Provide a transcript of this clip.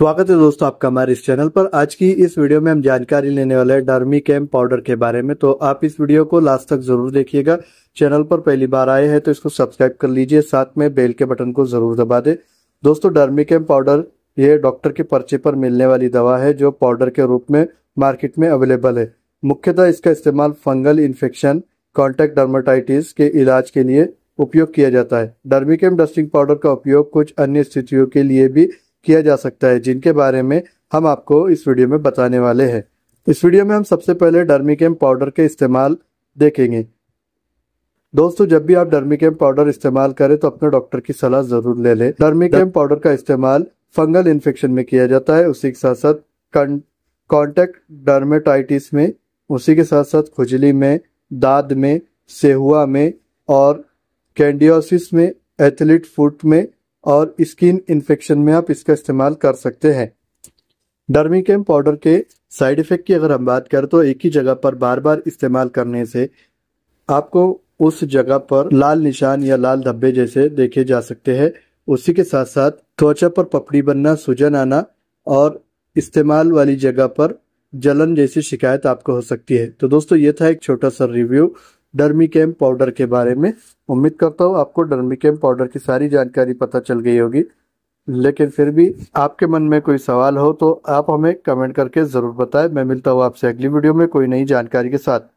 स्वागत है दोस्तों आपका हमारे इस चैनल पर आज की इस वीडियो में हम जानकारी लेने वाले हैं डर्मी कैम्प पाउडर के बारे में तो आप इस वीडियो को लास्ट तक जरूर देखिएगा चैनल पर पहली बार आए हैं तो इसको सब्सक्राइब कर लीजिए साथ में बेल के बटन को जरूर दबा दे दोस्तों डर्मी कैम्प पाउडर ये डॉक्टर के पर्चे पर मिलने वाली दवा है जो पाउडर के रूप में मार्केट में अवेलेबल है मुख्यतः इसका इस्तेमाल फंगल इन्फेक्शन कॉन्टेक्ट डर्माटाइटिस के इलाज के लिए उपयोग किया जाता है डर्मिकेम डस्टिंग पाउडर का उपयोग कुछ अन्य स्थितियों के लिए भी किया जा सकता है जिनके बारे में हम आपको इस वीडियो में बताने वाले हैं इस वीडियो में हम सबसे पहले डर्मिकेम पाउडर के इस्तेमाल देखेंगे दोस्तों जब भी आप डर्मिकेम पाउडर इस्तेमाल करें तो अपने डॉक्टर की सलाह जरूर ले लें डर्मिकेम पाउडर का इस्तेमाल फंगल इन्फेक्शन में किया जाता है उसी के साथ साथ कॉन्टेक्ट डर्मेटाइटिस में उसी के साथ साथ खुजली में दाद में सेहुआ में और कैंडियोसिस में एथलीट फुट में और स्किन इन्फेक्शन में आप इसका इस्तेमाल कर सकते हैं डर्मिकेम पाउडर के साइड इफ़ेक्ट की अगर हम बात करें तो एक ही जगह पर बार बार इस्तेमाल करने से आपको उस जगह पर लाल निशान या लाल धब्बे जैसे देखे जा सकते हैं उसी के साथ साथ त्वचा पर पपड़ी बनना सूजन आना और इस्तेमाल वाली जगह पर जलन जैसी शिकायत आपको हो सकती है तो दोस्तों ये था एक छोटा सा रिव्यू डर्मी कैम पाउडर के बारे में उम्मीद करता हूँ आपको डर्मी कैम पाउडर की सारी जानकारी पता चल गई होगी लेकिन फिर भी आपके मन में कोई सवाल हो तो आप हमें कमेंट करके ज़रूर बताएं मैं मिलता हूँ आपसे अगली वीडियो में कोई नई जानकारी के साथ